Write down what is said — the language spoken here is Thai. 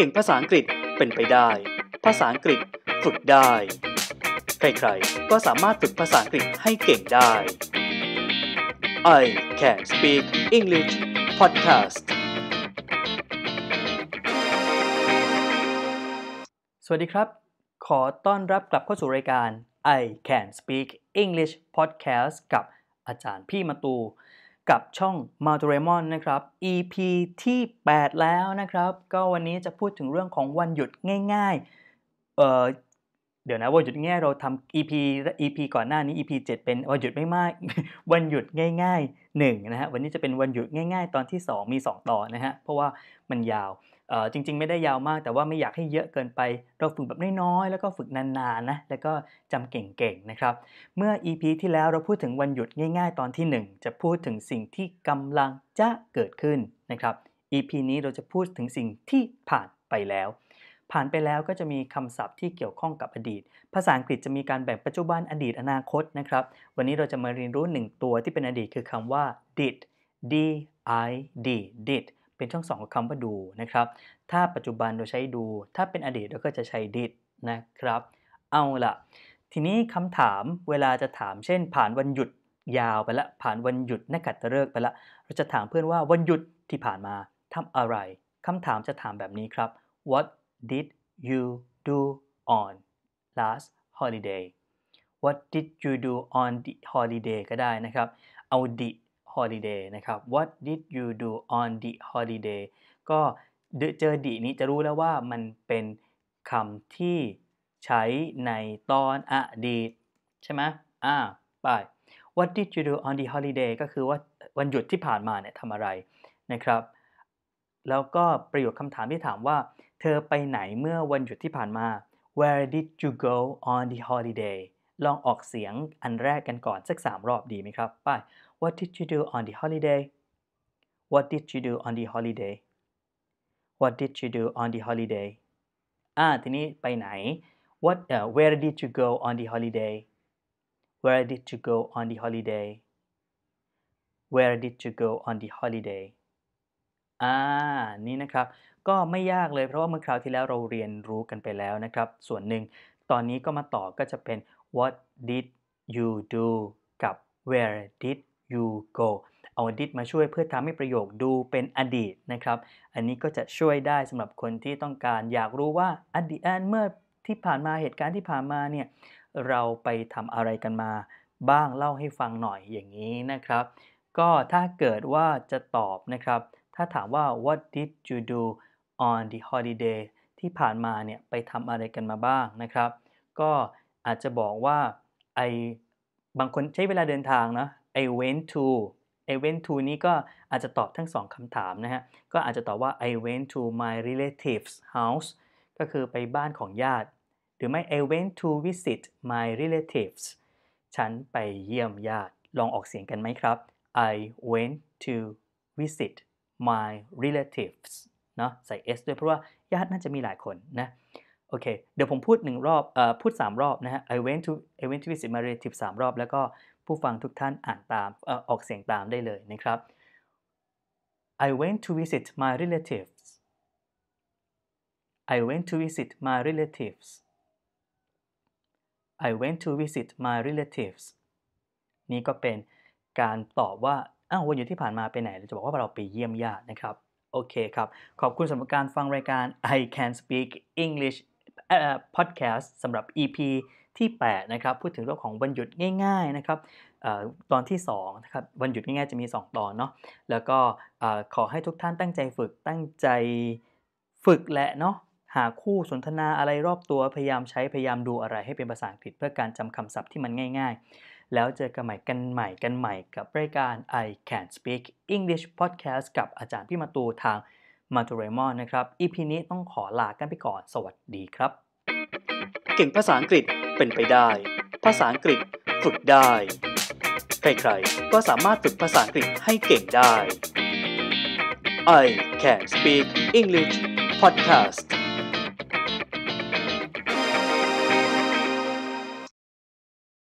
เก่งภาษาอังกฤษเป็นไปได้ ภาษาอังกฤษฝึกได้ ใครๆ ก็สามารถฝึกภาษาอังกฤษให้เก่งได้ I can speak English podcast สวัสดีครับ ขอต้อนรับกลับเข้าสู่รายการ I can speak English podcast กับอาจารย์พี่มาตูกับช่องมาต t เรมอนนะครับ EP ที่8 แล้วนะครับก็วันนี้จะพูดถึงเรื่องของวันหยุดง่าย ๆเเดี๋ยวนะวันหยุดง่ายเราทำ EP EP ก่อนหน้านี้ EP 7เป็นวันหยุดไม่มากวันหยุดง่ายๆ1นะฮะวันนี้จะเป็นวันหยุดง่าย ๆ ตอนที่ 2 มี 2ต่อนะฮะเพราะว่ามันยาวจริงๆไม่ได้ยาวมาก แต่ว่าไม่อยากให้เยอะเกินไป เราฝึกแบบน้อยๆแล้วก็ฝึกนานๆนะแล้วก็จำเก่งๆนะครับเมื่อ EP ที่แล้วเราพูดถึงวันหยุดง่าย ๆตอนที่ 1 จะพูดถึงสิ่งที่กำลังจะเกิดขึ้นนะครับ EP นี้เราจะพูดถึงสิ่งที่ผ่านไปแล้ว ผ่านไปแล้วก็จะมีคำศัพท์ที่เกี่ยวข้องกับอดีตภาษาอังกฤษจะมีการแบ่งปัจจุบันอดีตอนาคตนะครับวันนี้เราจะมาเรียนรู้หนึ่งตัวที่เป็นอดีตคือคำว่า did d i d did เป็นช่องสองของคำว่าดูนะครับ ถ้าปัจจุบันเราใช้ดู ถ้าเป็นอดีตเราก็จะใช้ did นะครับ เอาละ ทีนี้คำถามเวลาจะถามเช่น ผ่านวันหยุดยาวไปละ ผ่านวันหยุดนักขัตฤกษ์ไปละ เราจะถามเพื่อนว่าวันหยุดที่ผ่านมาทำอะไร คำถามจะถามแบบนี้ครับ What did you do on last holiday What did you do on the holiday ก็ได้นะครับ เอา did holiday นะครับ what did you do on the holiday ก็เจอดีนี้จะรู้แล้วว่ามันเป็นคำที่ใช้ในตอนอดีต ใช่ไหม อ่า ไป what did you do on the holiday ก็คือว่าวันหยุดที่ผ่านมาเนี่ยทำอะไรนะครับ แล้วก็ประโยคคำถามที่ถามว่าเธอไปไหนเมื่อวันหยุดที่ผ่านมา where did you go on the holiday ลองออกเสียงอันแรกกันก่อน สัก 3 รอบดีไหมครับ ไป What did you do on the holiday What did you do on the holiday What did you do on the holiday อ่า ทีนี้ไปไหน What uh, Where did you go on the holiday Where did you go on the holiday Where did you go on the holiday อ่า นี่นะครับ ก็ไม่ยากเลยเพราะว่าเมื่อคราวที่แล้วเราเรียนรู้กันไปแล้วนะครับ ส่วนหนึ่งตอนนี้ก็มาต่อก็จะเป็น what did you do กับ where did you go เอา did มาช่วยเพื่อทำให้ประโยคดูเป็นอดีตนะครับ อันนี้ก็จะช่วยได้สำหรับคนที่ต้องการอยากรู้ว่าอดีตเมื่อที่ผ่านมาเหตุการณ์ที่ผ่านมาเนี่ย เราไปทำอะไรกันมาบ้างเล่าให้ฟังหน่อยอย่างนี้นะครับ ก็ถ้าเกิดว่าจะตอบนะครับ ถ้าถามว่า what did you do on the holiday ที่ผ่านมาเนี่ย ไปทำอะไรกันมาบ้างนะครับ ก็อาจจะบอกว่าไอบางคนใช้เวลาเดินทางนะ I went to I went to นี้ก็อาจจะตอบทั้งสองคำถามนะฮะ ก็อาจจะตอบว่า I went to my relatives house ก็คือไปบ้านของญาติ หรือไม่ I went to visit my relatives ฉันไปเยี่ยมญาติลองออกเสียงกันไหมครับ I went to visit my relatives เนาะใส่ S ด้วยเพราะว่าญาติน่าจะมีหลายคนนะโอเคเดี๋ยวผมพูดหนึ่งรอบเอ่อพูด3 รอบนะฮะ I went to I went to visit my relative 3รอบ แล้วก็ผู้ฟังทุกท่านอ่านตามเอ่อออกเสียงตามได้เลยนะครับ I went to visit my relatives I went to visit my relatives I went to visit my relatives นี่ก็เป็นการตอบว่าอ้าววันหยุดที่ผ่านมาไปไหนเราจะบอกว่าเราไปเยี่ยมญาตินะครับโอเคครับ ขอบคุณสำหรับการฟังรายการ I Can Speak English Podcast สำหรับ EP ที่ 8 นะครับ พูดถึงเรื่องของวันหยุดง่ายๆ นะครับ ตอนที่ 2 นะครับ วันหยุดง่ายๆ จะมี 2 ตอนเนาะ แล้วก็ขอให้ทุกท่านตั้งใจฝึก ตั้งใจฝึกแหละเนาะ หาคู่สนทนาอะไรรอบตัว พยายามใช้ พยายามดูอะไรให้เป็นภาษาอังกฤษเพื่อการจำคำศัพท์ที่มันง่ายๆแล้วเจอกันใหม่กันใหม่กันใหม่กับรายการ I Can Speak English Podcast กับอาจารย์พี่มาตูทางมาตูเรมอนนะครับ EP นี้ต้องขอลากันไปก่อน สวัสดีครับ เก่งภาษาอังกฤษเป็นไปได้ ภาษาอังกฤษฝึกได้ ใครๆ ก็สามารถฝึกภาษาอังกฤษให้เก่งได้ I Can Speak English Podcast